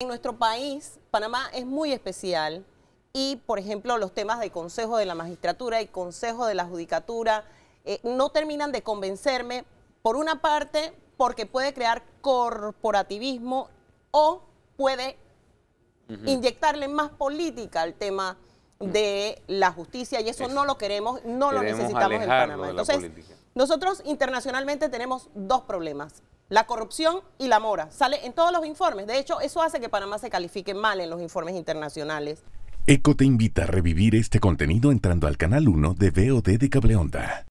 En nuestro país, Panamá es muy especial y, por ejemplo, los temas de Consejo de la Magistratura y Consejo de la Judicatura eh, no terminan de convencerme, por una parte, porque puede crear corporativismo o puede inyectarle más política al tema de la justicia y eso, no lo queremos, no lo necesitamos en Panamá. Entonces, nosotros internacionalmente tenemos dos problemas la corrupción y la mora. Sale en todos los informes. De hecho, eso hace que Panamá se califique mal en los informes internacionales. ECO te invita a revivir este contenido entrando al canal 1 de VOD de Cableonda.